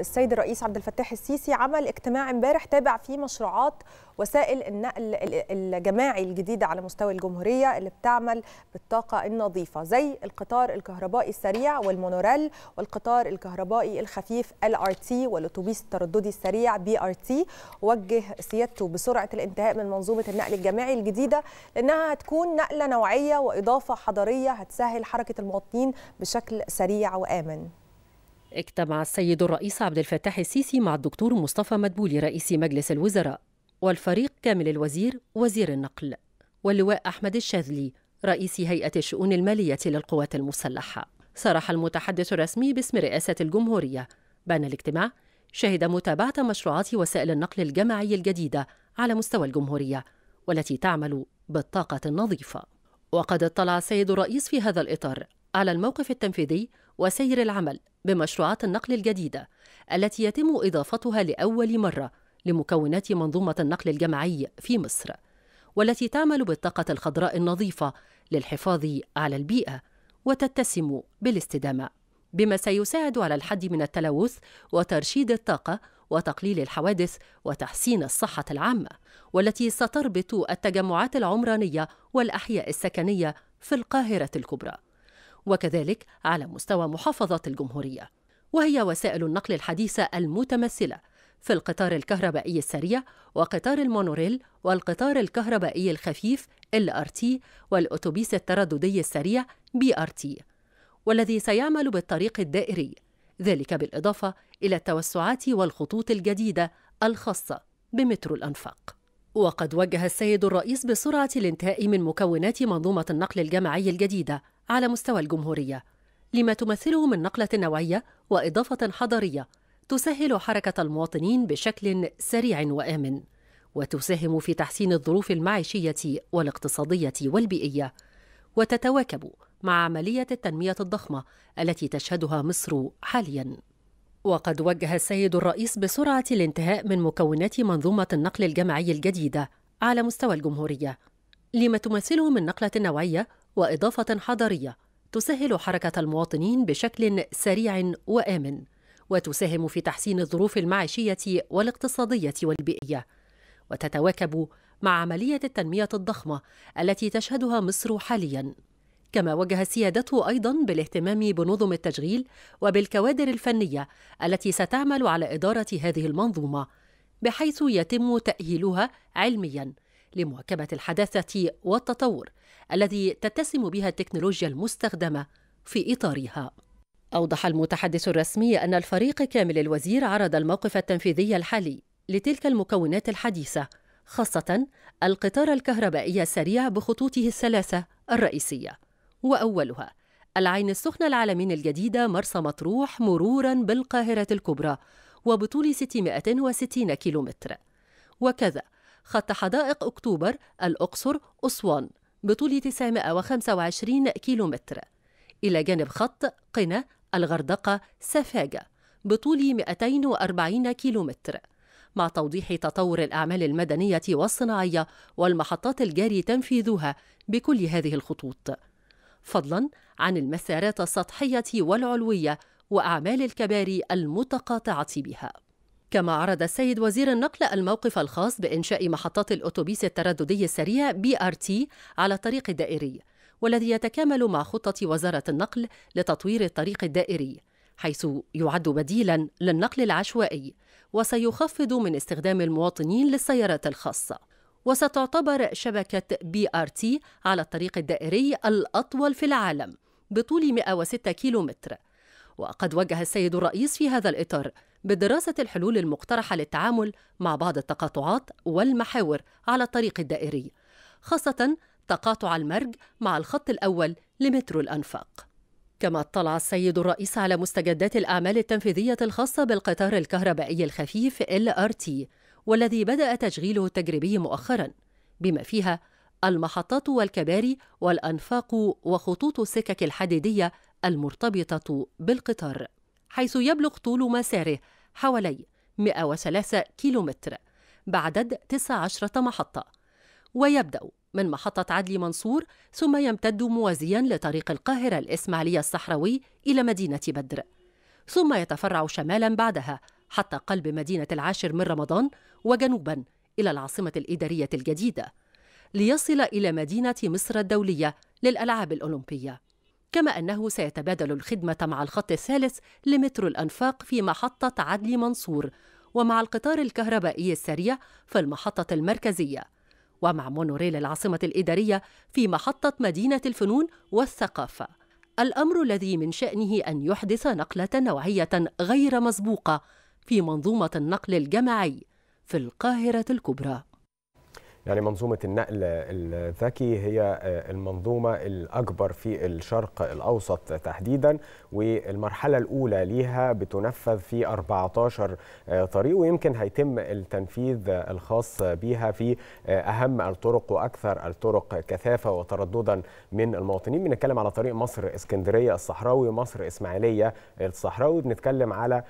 السيد الرئيس عبد الفتاح السيسي عمل اجتماع امبارح تابع فيه مشروعات وسائل النقل الجماعي الجديده على مستوى الجمهوريه اللي بتعمل بالطاقه النظيفه زي القطار الكهربائي السريع والمونوريل والقطار الكهربائي الخفيف LRT والاتوبيس الترددي السريع BRT وجه سيادته بسرعه الانتهاء من منظومه النقل الجماعي الجديده لانها هتكون نقله نوعيه واضافه حضاريه هتسهل حركه المواطنين بشكل سريع وامن اجتمع السيد الرئيس عبد الفتاح السيسي مع الدكتور مصطفى مدبولي رئيس مجلس الوزراء والفريق كامل الوزير وزير النقل واللواء أحمد الشاذلي رئيس هيئة الشؤون المالية للقوات المسلحة صرح المتحدث الرسمي باسم رئاسة الجمهورية بأن الاجتماع شهد متابعة مشروعات وسائل النقل الجماعي الجديدة على مستوى الجمهورية والتي تعمل بالطاقة النظيفة وقد اطلع السيد الرئيس في هذا الإطار على الموقف التنفيذي وسير العمل بمشروعات النقل الجديدة التي يتم إضافتها لأول مرة لمكونات منظومة النقل الجماعي في مصر والتي تعمل بالطاقة الخضراء النظيفة للحفاظ على البيئة وتتسم بالاستدامة بما سيساعد على الحد من التلوث وترشيد الطاقة وتقليل الحوادث وتحسين الصحة العامة والتي ستربط التجمعات العمرانية والأحياء السكنية في القاهرة الكبرى وكذلك على مستوى محافظات الجمهورية وهي وسائل النقل الحديثة المتمثلة في القطار الكهربائي السريع وقطار المونوريل والقطار الكهربائي الخفيف LRT والأتوبيس الترددي السريع BRT والذي سيعمل بالطريق الدائري ذلك بالإضافة إلى التوسعات والخطوط الجديدة الخاصة بمترو الأنفاق وقد وجه السيد الرئيس بسرعة الانتهاء من مكونات منظومة النقل الجماعي الجديدة على مستوى الجمهورية لما تمثله من نقلة نوعية وإضافة حضارية تسهل حركة المواطنين بشكل سريع وآمن وتساهم في تحسين الظروف المعيشية والاقتصادية والبيئية وتتواكب مع عملية التنمية الضخمة التي تشهدها مصر حالياً وقد وجه السيد الرئيس بسرعة الانتهاء من مكونات منظومة النقل الجماعي الجديدة على مستوى الجمهورية لما تمثله من نقلة نوعية وإضافة حضرية تسهل حركة المواطنين بشكل سريع وآمن وتساهم في تحسين الظروف المعيشية والاقتصادية والبيئية وتتواكب مع عملية التنمية الضخمة التي تشهدها مصر حالياً كما وجه سيادته ايضا بالاهتمام بنظم التشغيل وبالكوادر الفنيه التي ستعمل على اداره هذه المنظومه بحيث يتم تاهيلها علميا لمواكبة الحداثة والتطور الذي تتسم بها التكنولوجيا المستخدمة في إطارها. أوضح المتحدث الرسمي أن الفريق كامل الوزير عرض الموقف التنفيذي الحالي لتلك المكونات الحديثة خاصة القطار الكهربائي السريع بخطوطه الثلاثة الرئيسية وأولها العين السخنة العالمين الجديدة مرسى مطروح مرورا بالقاهرة الكبرى وبطول 660 كيلومتر وكذا خط حدائق أكتوبر الأقصر أسوان بطول 925 كيلومتر إلى جانب خط قنا الغردقة سفاجة بطول 240 كيلومتر مع توضيح تطور الأعمال المدنية والصناعية والمحطات الجاري تنفيذها بكل هذه الخطوط فضلا عن المسارات السطحية والعلوية وأعمال الكباري المتقاطعة بها كما عرض السيد وزير النقل الموقف الخاص بإنشاء محطات الأتوبيس الترددي السريع بي آر تي على الطريق الدائري والذي يتكامل مع خطة وزارة النقل لتطوير الطريق الدائري حيث يعد بديلا للنقل العشوائي وسيخفض من استخدام المواطنين للسيارات الخاصة وستعتبر شبكة بي آر تي على الطريق الدائري الأطول في العالم بطول 106 كيلومتر وقد وجه السيد الرئيس في هذا الإطار بدراسة الحلول المقترحة للتعامل مع بعض التقاطعات والمحاور على الطريق الدائري، خاصة تقاطع المرج مع الخط الأول لمترو الأنفاق. كما اطلع السيد الرئيس على مستجدات الأعمال التنفيذية الخاصة بالقطار الكهربائي الخفيف LRT والذي بدأ تشغيله التجريبي مؤخرا بما فيها المحطات والكباري والأنفاق وخطوط السكك الحديدية المرتبطة بالقطار حيث يبلغ طول مساره حوالي 103 كيلومتر بعدد 19 محطة ويبدأ من محطة عدلي منصور ثم يمتد موازيا لطريق القاهرة الإسماعيلية الصحراوي إلى مدينة بدر ثم يتفرع شمالا بعدها حتى قلب مدينة العاشر من رمضان وجنوبا إلى العاصمة الإدارية الجديدة ليصل إلى مدينة مصر الدولية للألعاب الأولمبية كما أنه سيتبادل الخدمة مع الخط الثالث لمترو الأنفاق في محطة عدلي منصور ومع القطار الكهربائي السريع في المحطة المركزية ومع مونوريل العاصمة الإدارية في محطة مدينة الفنون والثقافة الأمر الذي من شأنه أن يحدث نقلة نوعية غير مسبوقة في منظومة النقل الجماعي في القاهرة الكبرى يعني منظومة النقل الذكي هي آه، المنظومة الأكبر في الشرق الأوسط تحديدا والمرحلة الأولى ليها بتنفذ في 14 آه، طريق ويمكن هيتم التنفيذ آه، الخاص بها في أهم الطرق وأكثر الطرق كثافة وترددا من المواطنين بنتكلم على طريق مصر اسكندرية الصحراوي مصر إسماعيلية الصحراوي بنتكلم على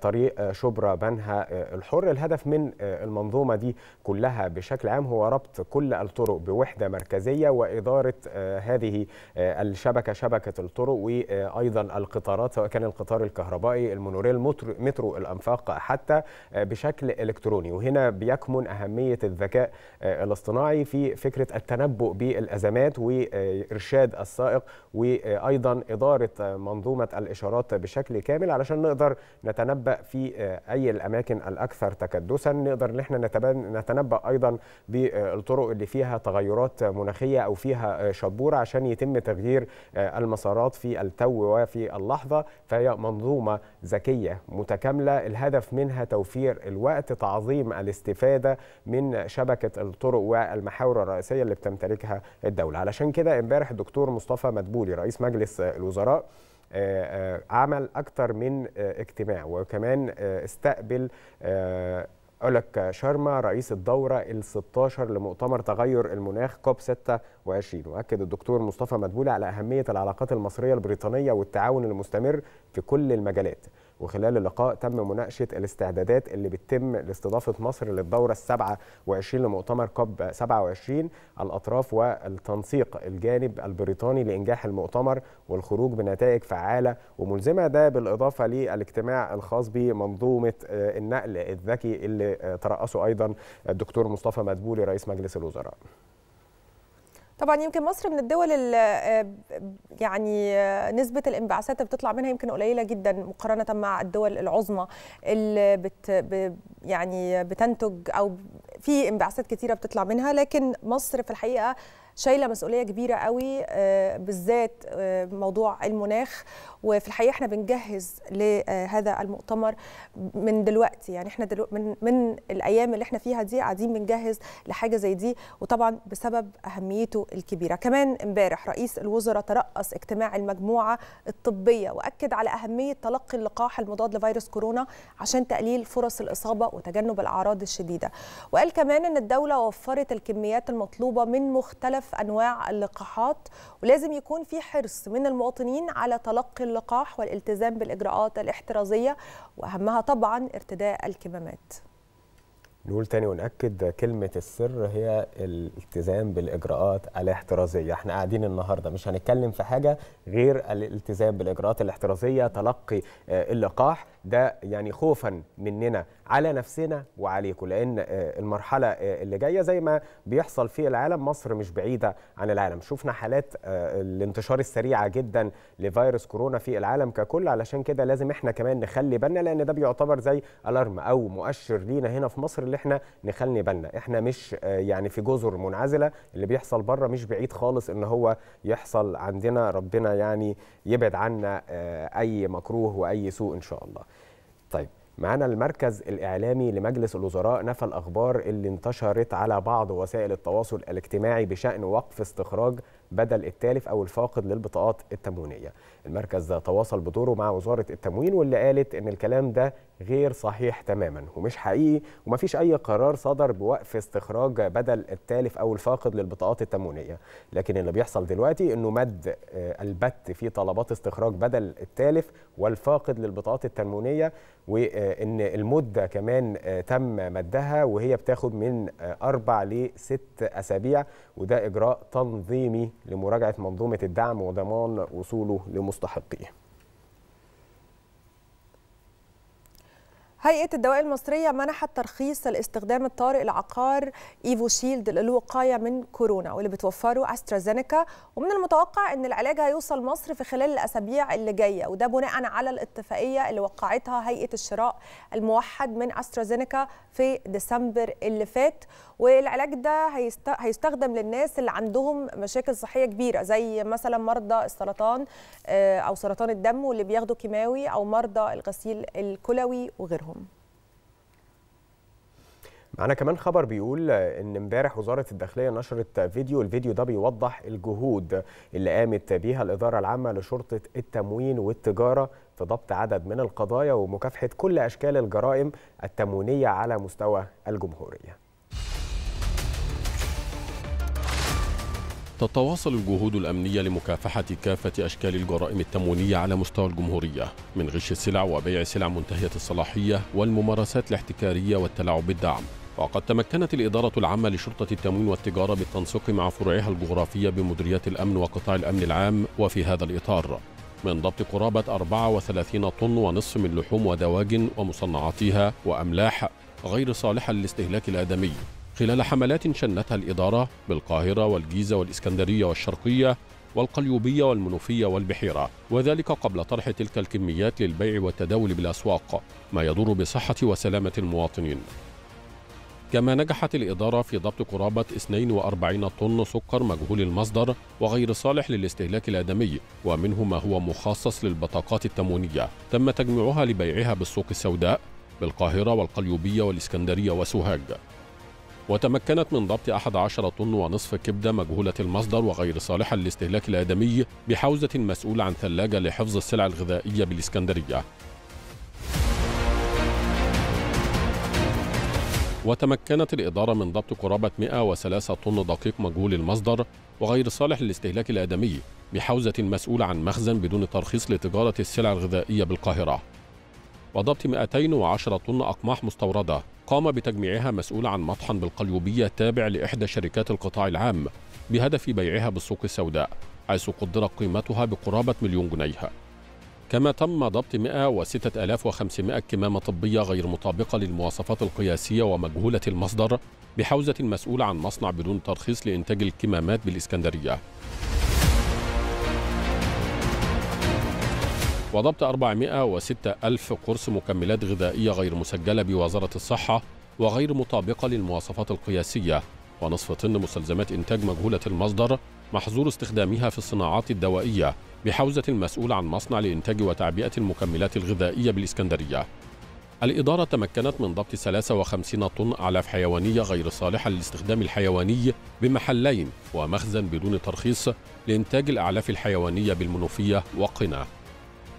طريق شبرا بنها الحر الهدف من المنظومة دي كلها بشكل عام هو ربط كل الطرق بوحدة مركزية وإدارة آه، هذه آه، الشبكة شبكة الطرق وأيضا القطارات سواء كان القطار الكهربائي المونوريل مترو الأنفاق حتى آه، بشكل إلكتروني وهنا بيكمن أهمية الذكاء الاصطناعي في فكرة التنبؤ بالأزمات وإرشاد السائق وأيضا إدارة منظومة الإشارات بشكل كامل علشان نقدر نتنبأ في أي الأماكن الأكثر تكدسا نقدر إن احنا نتنبأ أيضا ب بالطرق آه، اللي فيها تغيرات مناخيه او فيها آه، شبوره عشان يتم تغيير آه، المسارات في التو وفي اللحظه فهي منظومه ذكيه متكامله الهدف منها توفير الوقت تعظيم الاستفاده من شبكه الطرق والمحاور الرئيسيه اللي بتمتلكها الدوله علشان كده امبارح الدكتور مصطفى مدبولي رئيس مجلس الوزراء عمل اكثر من اجتماع وكمان استقبل أقول لك شارما رئيس الدورة ال 16 لمؤتمر تغير المناخ كوب 26 وأكد الدكتور مصطفى مدبولي على أهمية العلاقات المصرية البريطانية والتعاون المستمر في كل المجالات وخلال اللقاء تم مناقشه الاستعدادات اللي بتتم لاستضافه مصر للدوره السبعة 27 لمؤتمر كوب 27 الاطراف والتنسيق الجانب البريطاني لانجاح المؤتمر والخروج بنتائج فعاله وملزمه ده بالاضافه للاجتماع الخاص بمنظومه آه، النقل الذكي اللي آه، ترأسه ايضا الدكتور مصطفى مدبولي رئيس مجلس الوزراء طبعا يمكن مصر من الدول اللي آه، يعني آه، نسبه الانبعاثات اللي بتطلع منها يمكن قليله جدا مقارنه مع الدول العظمى اللي بت يعني بتنتج او في انبعاثات كثيره بتطلع منها لكن مصر في الحقيقه شايله مسؤوليه كبيره قوي آه، بالذات آه، موضوع المناخ وفي الحقيقه احنا بنجهز لهذا المؤتمر من دلوقتي يعني احنا دلوقتي من من الايام اللي احنا فيها دي قاعدين بنجهز لحاجه زي دي وطبعا بسبب اهميته الكبيره كمان امبارح رئيس الوزراء ترأس اجتماع المجموعه الطبيه واكد على اهميه تلقي اللقاح المضاد لفيروس كورونا عشان تقليل فرص الاصابه وتجنب الاعراض الشديده وقال كمان ان الدوله وفرت الكميات المطلوبه من مختلف مختلف انواع اللقاحات ولازم يكون في حرص من المواطنين على تلقي اللقاح والالتزام بالاجراءات الاحترازيه واهمها طبعا ارتداء الكمامات نقول تاني ونأكد كلمة السر هي الالتزام بالإجراءات الاحترازية احنا قاعدين النهاردة مش هنتكلم في حاجة غير الالتزام بالإجراءات الاحترازية تلقي آه، اللقاح ده يعني خوفا مننا على نفسنا وعليكم لان آه، المرحله آه، اللي جايه زي ما بيحصل في العالم مصر مش بعيده عن العالم شفنا حالات آه، الانتشار السريعه جدا لفيروس كورونا في العالم ككل علشان كده لازم احنا كمان نخلي بالنا لان ده بيعتبر زي الارم او مؤشر لينا هنا في مصر اللي احنا نخلي بالنا احنا مش يعني في جزر منعزله اللي بيحصل بره مش بعيد خالص ان هو يحصل عندنا ربنا يعني يبعد عنا اي مكروه واي سوء ان شاء الله طيب معانا المركز الإعلامي لمجلس الوزراء نفى الأخبار اللي انتشرت على بعض وسائل التواصل الاجتماعي بشأن وقف استخراج بدل التالف أو الفاقد للبطاقات التموينية المركز تواصل بدوره مع وزارة التموين واللي قالت أن الكلام ده غير صحيح تماما ومش حقيقي ومفيش أي قرار صدر بوقف استخراج بدل التالف أو الفاقد للبطاقات التموينية لكن اللي بيحصل دلوقتي أنه مد آه، البت في طلبات استخراج بدل التالف والفاقد للبطاقات التموينية وأن المدة كمان آه، تم مدها وهي بتاخد من آه، أربع لست أسابيع وده إجراء تنظيمي لمراجعة منظومة الدعم وضمان وصوله لمستحقيه هيئة الدواء المصرية منحت ترخيص لاستخدام الطارئ لعقار ايفو شيلد للوقاية من كورونا واللي بتوفره استرازينيكا ومن المتوقع ان العلاج هيوصل مصر في خلال الاسابيع اللي جاية وده بناء على الاتفاقية اللي وقعتها هيئة الشراء الموحد من استرازينيكا في ديسمبر اللي فات والعلاج ده هيستخدم للناس اللي عندهم مشاكل صحيه كبيره زي مثلا مرضى السرطان آه، او سرطان الدم واللي بياخدوا كيماوي او مرضى الغسيل الكلوي وغيرهم معانا كمان خبر بيقول ان امبارح وزاره الداخليه نشرت فيديو الفيديو ده بيوضح الجهود اللي قامت بيها الاداره العامه لشرطه التموين والتجاره في ضبط عدد من القضايا ومكافحه كل اشكال الجرائم التموينيه على مستوى الجمهوريه تتواصل الجهود الأمنية لمكافحة كافة أشكال الجرائم التموينية على مستوى الجمهورية من غش السلع وبيع سلع منتهية الصلاحية والممارسات الاحتكارية والتلاعب بالدعم وقد تمكنت الإدارة العامة لشرطة التموين والتجارة بالتنسيق مع فروعها الجغرافية بمديريات الأمن وقطاع الأمن العام وفي هذا الإطار من ضبط قرابة 34 طن ونصف من لحوم ودواجن ومصنعاتها وأملاح غير صالحة للاستهلاك الآدمي خلال حملات شنتها الإدارة بالقاهرة والجيزة والإسكندرية والشرقية والقليوبية والمنوفية والبحيرة وذلك قبل طرح تلك الكميات للبيع والتداول بالأسواق ما يضر بصحة وسلامة المواطنين كما نجحت الإدارة في ضبط قرابة 42 طن سكر مجهول المصدر وغير صالح للاستهلاك الآدمي ومنه ما هو مخصص للبطاقات التموينية تم تجميعها لبيعها بالسوق السوداء بالقاهرة والقليوبية والإسكندرية وسوهاج وتمكنت من ضبط 11 طن ونصف كبدة مجهولة المصدر وغير صالحة للاستهلاك الآدمي بحوزة مسؤولة عن ثلاجة لحفظ السلع الغذائية بالإسكندرية وتمكنت الإدارة من ضبط قرابة 103 طن دقيق مجهول المصدر وغير صالح للاستهلاك الآدمي بحوزة مسؤولة عن مخزن بدون ترخيص لتجارة السلع الغذائية بالقاهرة وضبط 210 طن أقماح مستوردة قام بتجميعها مسؤول عن مطحن بالقليوبية تابع لإحدى شركات القطاع العام بهدف بيعها بالسوق السوداء حيث قدرت قيمتها بقرابة مليون جنيه كما تم ضبط 106500 كمامة طبية غير مطابقة للمواصفات القياسية ومجهولة المصدر بحوزة مسؤولة عن مصنع بدون ترخيص لإنتاج الكمامات بالإسكندرية وضبط 406 ألف قرص مكملات غذائية غير مسجلة بوزارة الصحة وغير مطابقة للمواصفات القياسية ونصف طن مستلزمات إنتاج مجهولة المصدر محظور استخدامها في الصناعات الدوائية بحوزة المسؤول عن مصنع لإنتاج وتعبئة المكملات الغذائية بالإسكندرية الإدارة تمكنت من ضبط 53 طن أعلاف حيوانية غير صالحة للاستخدام الحيواني بمحلين ومخزن بدون ترخيص لإنتاج الأعلاف الحيوانية بالمنوفية وقنا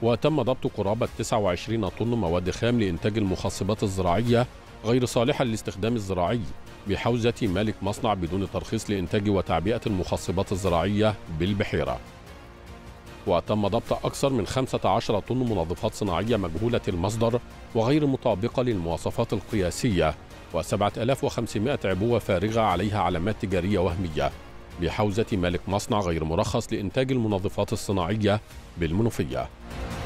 وتم ضبط قرابة 29 طن مواد خام لإنتاج المخصبات الزراعية غير صالحة للاستخدام الزراعي بحوزة مالك مصنع بدون ترخيص لإنتاج وتعبئة المخصبات الزراعية بالبحيرة وتم ضبط أكثر من 15 طن منظفات صناعية مجهولة المصدر وغير مطابقة للمواصفات القياسية و7500 عبوة فارغة عليها علامات تجارية وهمية بحوزة ملك مصنع غير مرخص لإنتاج المنظفات الصناعية بالمنوفية